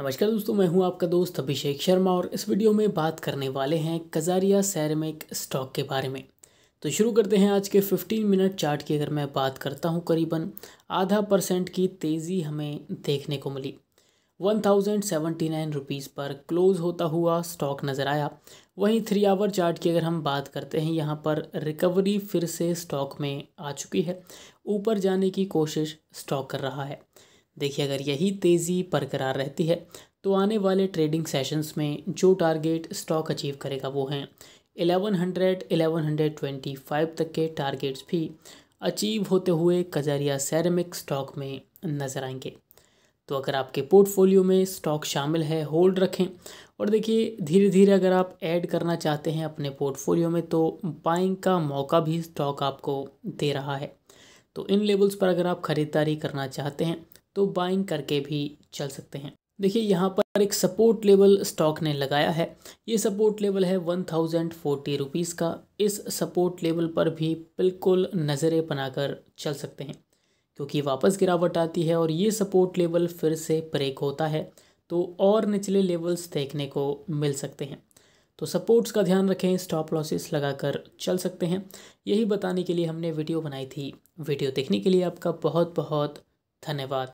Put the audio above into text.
नमस्कार दोस्तों मैं हूं आपका दोस्त अभिषेक शर्मा और इस वीडियो में बात करने वाले हैं कजारिया सैरमिक स्टॉक के बारे में तो शुरू करते हैं आज के 15 मिनट चार्ट की अगर मैं बात करता हूं करीबन आधा परसेंट की तेज़ी हमें देखने को मिली one thousand seventy nine rupees पर क्लोज़ होता हुआ स्टॉक नज़र आया वहीं थ्री आवर चार्ट की अगर हम बात करते हैं यहाँ पर रिकवरी फिर से स्टॉक में आ चुकी है ऊपर जाने की कोशिश स्टॉक कर रहा है देखिए अगर यही तेज़ी बरकरार रहती है तो आने वाले ट्रेडिंग सेशंस में जो टारगेट स्टॉक अचीव करेगा वो हैं 1100, 1125 तक के टारगेट्स भी अचीव होते हुए कजारिया सैरमिक स्टॉक में नज़र आएंगे तो अगर आपके पोर्टफोलियो में स्टॉक शामिल है होल्ड रखें और देखिए धीरे धीरे अगर आप ऐड करना चाहते हैं अपने पोर्टफोलियो में तो बाइंग का मौका भी स्टॉक आपको दे रहा है तो इन लेवल्स पर अगर आप ख़रीदारी करना चाहते हैं तो बाइंग करके भी चल सकते हैं देखिए यहाँ पर एक सपोर्ट लेवल स्टॉक ने लगाया है ये सपोर्ट लेवल है वन थाउजेंड फोर्टी रुपीज़ का इस सपोर्ट लेवल पर भी बिल्कुल नज़रें बनाकर चल सकते हैं क्योंकि वापस गिरावट आती है और ये सपोर्ट लेवल फिर से ब्रेक होता है तो और निचले लेवल्स देखने को मिल सकते हैं तो सपोर्ट्स का ध्यान रखें स्टॉप लॉसेस लगाकर चल सकते हैं यही बताने के लिए हमने वीडियो बनाई थी वीडियो देखने के लिए आपका बहुत बहुत धन्यवाद